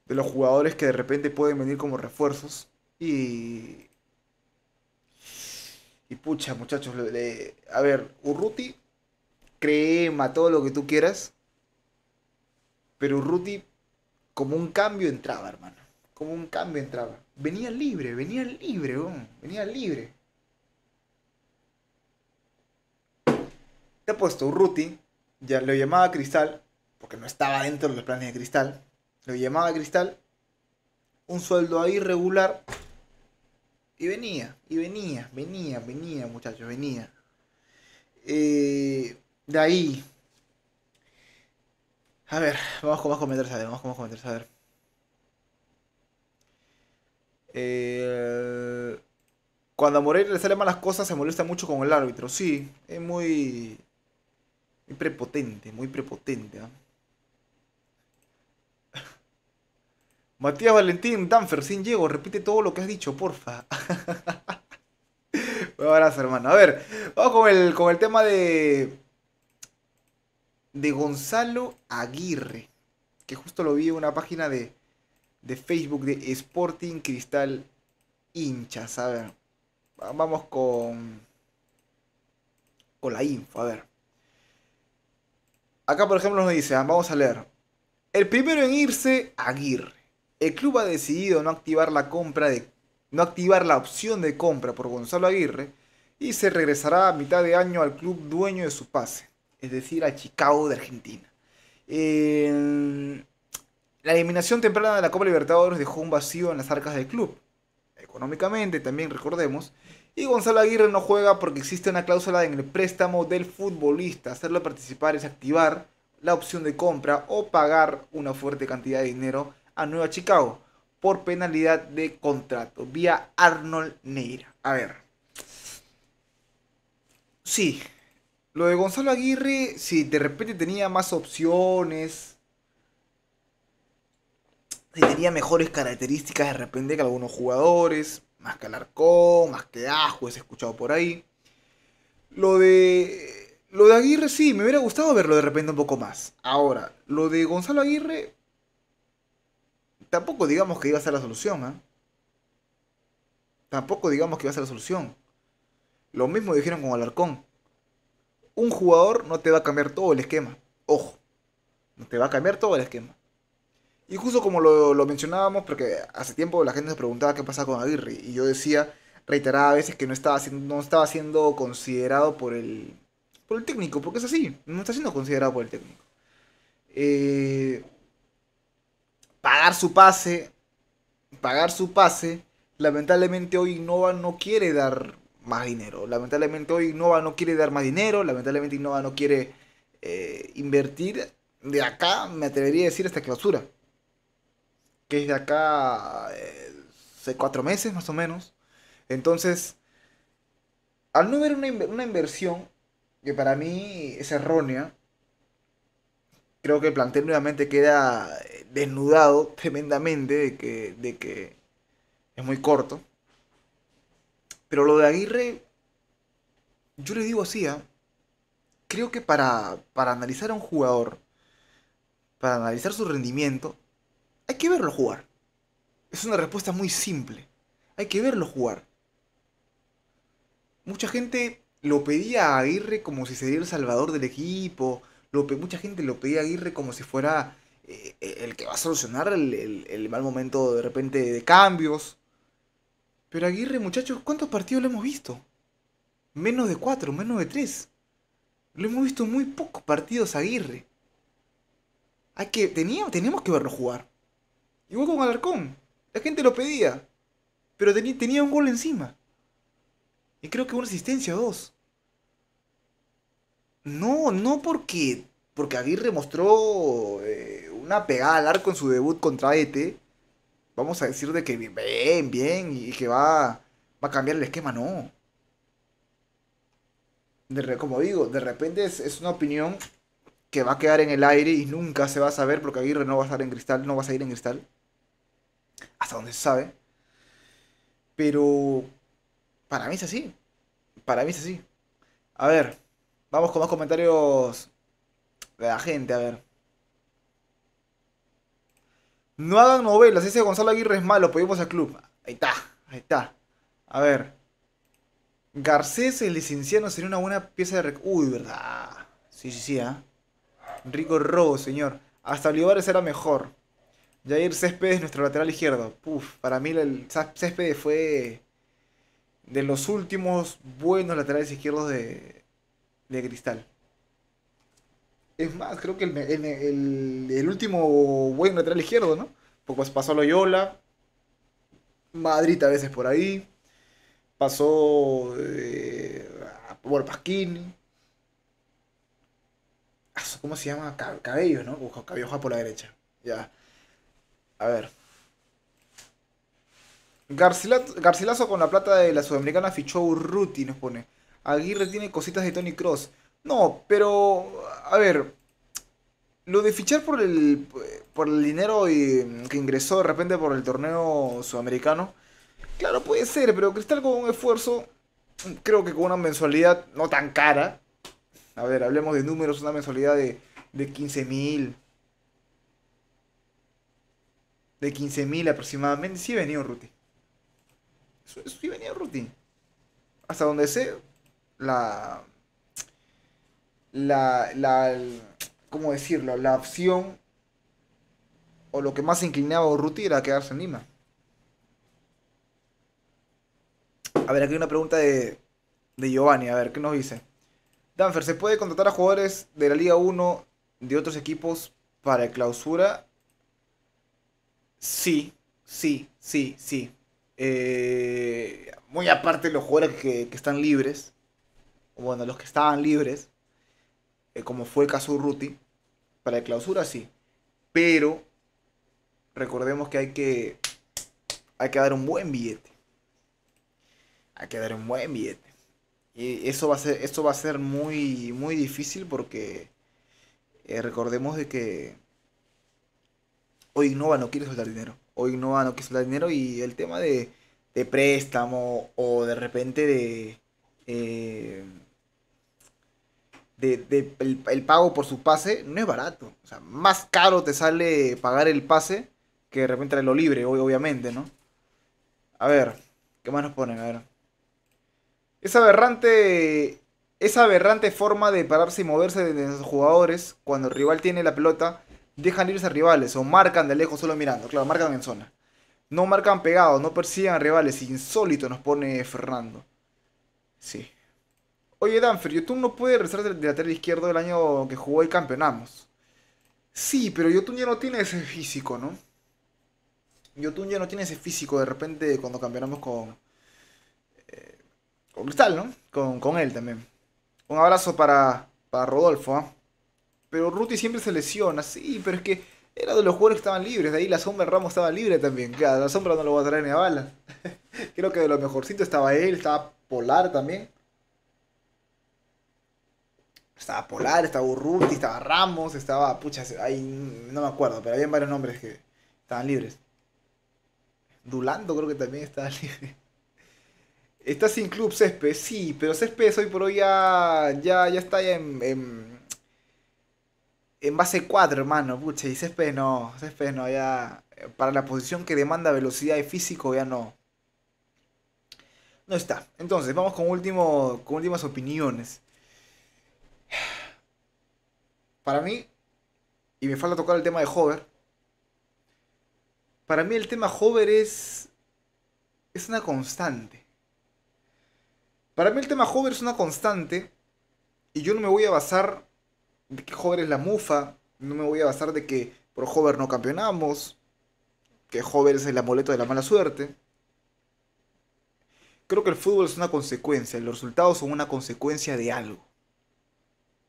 de los jugadores que de repente pueden venir como refuerzos. Y. Y pucha, muchachos. a ver, Urruti, crema, todo lo que tú quieras. Pero Urruti, como un cambio entraba, hermano. Como un cambio entraba. Venía libre, venía libre, venía libre. Te he puesto Urruti, ya lo llamaba Cristal, porque no estaba dentro de los planes de Cristal, lo llamaba Cristal, un sueldo ahí regular, y venía, y venía, venía, venía, muchachos, venía. Eh, de ahí, a ver, vamos con más comentarios, a ver, vamos con más a ver. Eh, cuando a Moreira le salen malas cosas se molesta mucho con el árbitro, sí, es muy muy prepotente, muy prepotente. Matías Valentín, Danfer, sin llego, repite todo lo que has dicho, porfa. Un abrazo, hermano. A ver, vamos con el, con el tema de. De Gonzalo Aguirre. Que justo lo vi en una página de, de Facebook de Sporting Cristal Hinchas. A ver, vamos con. Con la info, a ver. Acá, por ejemplo, nos dice, ah, vamos a leer. El primero en irse, Aguirre. El club ha decidido no activar la compra de no activar la opción de compra por Gonzalo Aguirre y se regresará a mitad de año al club dueño de su pase, es decir, a Chicago de Argentina. la eliminación temprana de la Copa Libertadores dejó un vacío en las arcas del club. Económicamente, también recordemos, y Gonzalo Aguirre no juega porque existe una cláusula en el préstamo del futbolista. Hacerlo participar es activar la opción de compra o pagar una fuerte cantidad de dinero a Nueva Chicago por penalidad de contrato vía Arnold Neira. A ver. Sí, lo de Gonzalo Aguirre, si sí, de repente tenía más opciones, tenía mejores características de repente que algunos jugadores, más que Alarcón, más que Ajo, he escuchado por ahí. Lo de, lo de Aguirre sí, me hubiera gustado verlo de repente un poco más. Ahora, lo de Gonzalo Aguirre, tampoco digamos que iba a ser la solución, ¿ah? Tampoco digamos que iba a ser la solución. Lo mismo dijeron con Alarcón. Un jugador no te va a cambiar todo el esquema. Ojo, no te va a cambiar todo el esquema. Y justo como lo, mencionábamos, porque hace tiempo la gente se preguntaba qué pasa con Aguirre, y yo decía reiteraba a veces que no estaba, siendo, no estaba siendo considerado por el, por el técnico, porque es así, no está siendo considerado por el técnico. Eh, pagar su pase, pagar su pase, lamentablemente hoy Innova no quiere dar más dinero, lamentablemente hoy Innova no quiere dar más dinero, lamentablemente Innova no quiere eh, invertir de acá, me atrevería a decir, hasta clausura que es de acá eh, hace cuatro meses más o menos. Entonces, al no ver una, inversión que para mí es errónea, creo que el plantel nuevamente queda eh, desnudado tremendamente de que, de que es muy corto. Pero lo de Aguirre, yo le digo así, ¿ah? creo que para, para analizar a un jugador, para analizar su rendimiento, hay que verlo jugar. Es una respuesta muy simple. Hay que verlo jugar. Mucha gente lo pedía a Aguirre como si sería el salvador del equipo. Lo mucha gente lo pedía a Aguirre como si fuera eh, el que va a solucionar el, mal momento de repente de cambios. Pero Aguirre, muchachos, ¿cuántos partidos lo hemos visto? Menos de cuatro, menos de tres. Lo hemos visto muy pocos partidos Aguirre. Hay que, que verlo jugar. Igual con Alarcón. La gente lo pedía. Pero tenía un gol encima. Y creo que una asistencia o dos. No, no porque. Porque Aguirre mostró eh, una pegada al arco en su debut contra ET. Vamos a decir de que bien, bien, y que va, va a cambiar el esquema, no. De como digo, de repente es, es una opinión que va a quedar en el aire y nunca se va a saber porque Aguirre no va a estar en cristal, no va a salir en cristal hasta donde se sabe. Pero para mí es así. Para mí es así. A ver, vamos con más comentarios de la gente, a ver. No hagan novelas, ese Gonzalo Aguirre es malo, podemos al club. Ahí está, ahí está. A ver. Garcés, el licenciado, sería una buena pieza de... Rec Uy, verdad. Sí, sí, sí, ¿ah? Rico robo, señor. Hasta Olivares era mejor. Jair Céspedes, nuestro lateral izquierdo. para mí el Céspedes fue de los últimos buenos laterales izquierdos de, de Cristal. Es más, creo que el, el, último buen lateral izquierdo, ¿no? Porque pasó a Loyola, Madrid a veces por ahí, pasó eh, por Pasquini. Ah, ¿Cómo se llama? Cabello, ¿no? Cabelloja por la derecha. Ya. A ver. Garcilazo, con la plata de la Sudamericana fichó Urruti, nos pone. Aguirre tiene cositas de Tony Cross. No, pero. A ver. Lo de fichar por el, por el dinero mm, que ingresó de repente por el torneo sudamericano. Claro, puede ser, pero Cristal con un esfuerzo. Mm, creo que con una mensualidad no tan cara. A ver, hablemos de números, una mensualidad de, de 15 mil de 15.000 aproximadamente, sí venía un Eso, sí venía Ruti... Hasta donde sé, la, la, la, ¿cómo decirlo? La opción o lo que más inclinaba a Ruti... era quedarse en Lima. A ver, aquí hay una pregunta de, de Giovanni, a ver, ¿qué nos dice? Danfer, ¿se puede contratar a jugadores de la Liga 1 de otros equipos para clausura Sí, sí, sí, sí. Eh, muy aparte los jugadores que, están libres, bueno, los que estaban libres, eh, como fue el caso Ruti, para el clausura sí, pero recordemos que hay que, hay que dar un buen billete. Hay que dar un buen billete. Y eso va a ser, eso va a ser muy, muy difícil porque eh, recordemos de que Hoy Innova no quiere soltar dinero. Hoy Innova no quiere soltar dinero y el tema de, de préstamo o de repente de... Eh, de, de el, pago por su pase no es barato. O sea, más caro te sale pagar el pase que de repente lo libre, obviamente, ¿no? A ver, ¿qué más nos ponen? A ver. Es aberrante, esa aberrante forma de pararse y moverse de los jugadores cuando el rival tiene la pelota dejan irse a rivales o marcan de lejos solo mirando. Claro, marcan en zona. No marcan pegados, no persiguen rivales. Insólito nos pone Fernando. Sí. Oye, Danfer, YouTube no puede regresar del lateral izquierdo del año que jugó y campeonamos. Sí, pero YouTube ya no tiene ese físico, ¿no? YouTube ya no tiene ese físico de repente cuando campeonamos con. Eh, con Cristal, ¿no? Con, con, él también. Un abrazo para, para Rodolfo, ¿ah? pero Ruti siempre se lesiona, sí, pero es que era de los jugadores que estaban libres, de ahí la sombra Ramos estaba libre también, claro, la sombra no lo va a traer ni a bala. Creo que de lo mejorcito estaba él, estaba Polar también. Estaba Polar, estaba Ruti, estaba Ramos, estaba, pucha, ahí no me acuerdo, pero había varios nombres que estaban libres. Dulando creo que también estaba libre. Está sin club Césped, sí, pero Césped hoy por hoy ya, ya, está en en base 4, hermano, pucha, y Césped no, CSP no, ya eh, para la posición que demanda velocidad y físico ya no. No está. Entonces, vamos con, último, con últimas opiniones. Para mí, y me falta tocar el tema de Hover. Para mí el tema Hover es es una constante. Para mí el tema Hover es una constante y yo no me voy a basar de que Hover es la mufa, no me voy a basar de que por Hover no campeonamos, que Hover es el amuleto de la mala suerte. Creo que el fútbol es una consecuencia, los resultados son una consecuencia de algo.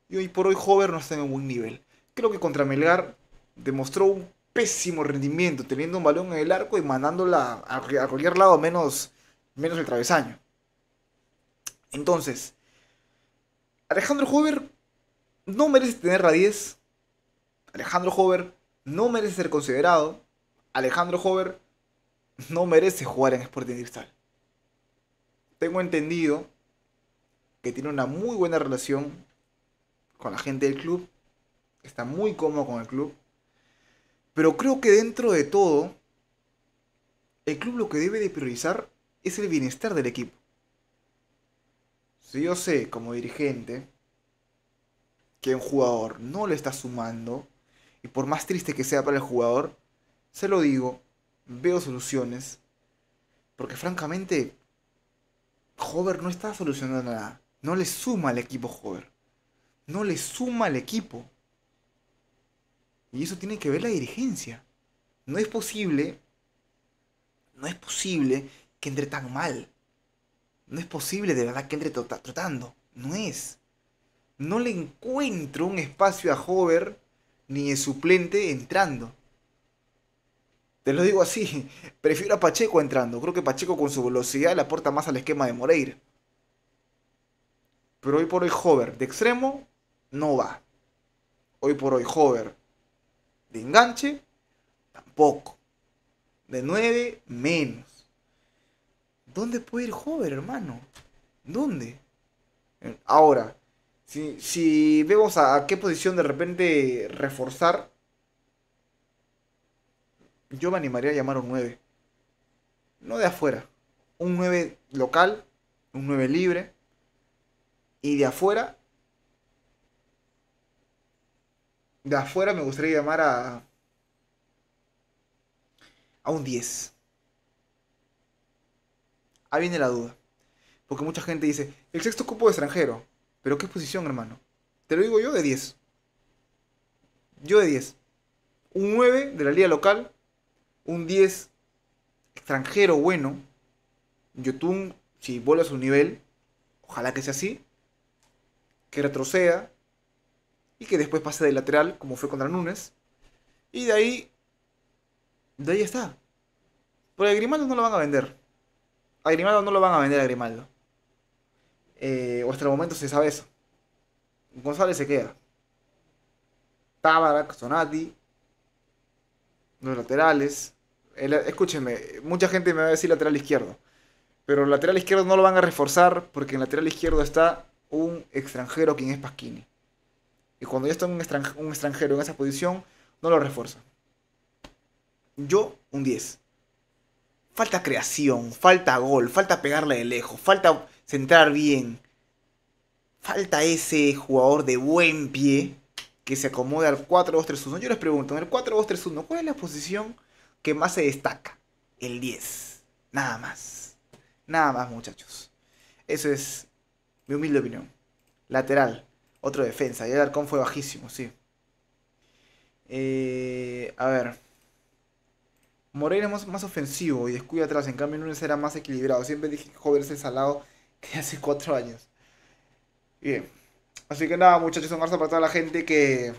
Y hoy por hoy Hover no está en un buen nivel. Creo que contra Melgar demostró un pésimo rendimiento, teniendo un balón en el arco y mandándola a, a cualquier lado menos, menos el travesaño. Entonces, Alejandro Hover no merece tener la 10. Alejandro Hover no merece ser considerado. Alejandro Hover no merece jugar en Sporting Cristal. Tengo entendido que tiene una muy buena relación con la gente del club, está muy cómodo con el club, pero creo que dentro de todo, el club lo que debe de priorizar es el bienestar del equipo. Si yo sé como dirigente que un jugador no le está sumando, y por más triste que sea para el jugador, se lo digo, veo soluciones, porque francamente, Hover no está solucionando nada, no le suma al equipo Hover, no le suma al equipo. Y eso tiene que ver la dirigencia. No es posible, no es posible que entre tan mal. No es posible de verdad que entre trotando. No es no le encuentro un espacio a Hover ni en suplente entrando. Te lo digo así, prefiero a Pacheco entrando. Creo que Pacheco con su velocidad le aporta más al esquema de Moreira. Pero hoy por hoy Hover de extremo no va. Hoy por hoy Hover de enganche tampoco. De 9 menos. ¿Dónde puede ir Hover, hermano? ¿Dónde? Ahora, si, vemos a, qué posición de repente reforzar, yo me animaría a llamar un 9. No de afuera. Un 9 local, un 9 libre. Y de afuera. De afuera me gustaría llamar a. a un 10. Ahí viene la duda. Porque mucha gente dice, el sexto cupo de extranjero. Pero qué posición, hermano. Te lo digo yo de 10. Yo de 10. Un 9 de la liga local. Un 10 extranjero bueno. Yotun, si vuelve a su nivel, ojalá que sea así. Que retroceda. Y que después pase de lateral, como fue contra Núñez. Y de ahí. De ahí está. Porque a Grimaldo no lo van a vender. A Grimaldo no lo van a vender a Grimaldo. Eh, o hasta el momento se sabe eso. González se queda. Tábara, Sonati, los laterales. escúchenme, mucha gente me va a decir lateral izquierdo. Pero lateral izquierdo no lo van a reforzar porque en lateral izquierdo está un extranjero quien es Pasquini. Y cuando ya está un, un extranjero en esa posición, no lo refuerza. Yo, un 10. Falta creación, falta gol, falta pegarle de lejos, falta centrar bien. Falta ese jugador de buen pie que se acomode al 4-2-3-1. Yo les pregunto, en el 4-2-3-1, ¿cuál es la posición que más se destaca? El 10. Nada más. Nada más, muchachos. Eso es mi humilde opinión. Lateral. Otro defensa. Y el arcón fue bajísimo, sí. Eh, a ver. Moreira es más, ofensivo y descuida atrás. En cambio, Núñez era más equilibrado. Siempre dije que Jover es salado hace cuatro años. Bien. Así que nada, muchachos, un abrazo para toda la gente que,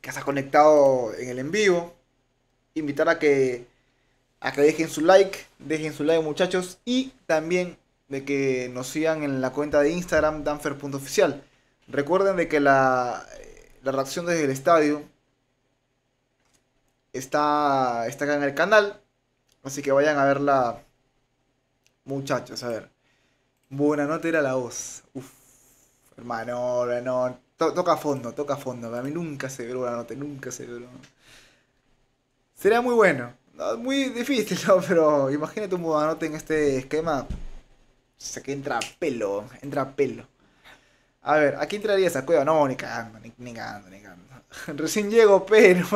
que se ha conectado en el en vivo. Invitar a que, a que dejen su like, dejen su like muchachos. Y también de que nos sigan en la cuenta de Instagram danfer.oficial. Recuerden de que la, la reacción desde el estadio está, está acá en el canal. Así que vayan a verla muchachos, a ver nota era la voz. uff hermano, no. To toca fondo, toca a fondo. a mí nunca se una nota nunca se ve sería muy bueno. muy difícil, ¿no? Pero imagínate un nota en este esquema. O sea que entra pelo, entra pelo. A ver, a quién entraría esa cueva. No, ni cagando, ni, ni cagando, ni cagando. Recién llego, pero.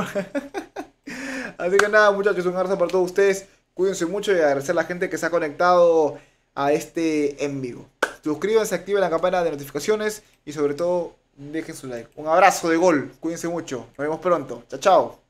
Así que nada, muchachos, un abrazo para todos ustedes. Cuídense mucho y agradecer a la gente que se ha conectado a este en vivo. Suscríbanse, activen la campana de notificaciones y sobre todo dejen su like. Un abrazo de gol, cuídense mucho, nos vemos pronto, chao chao.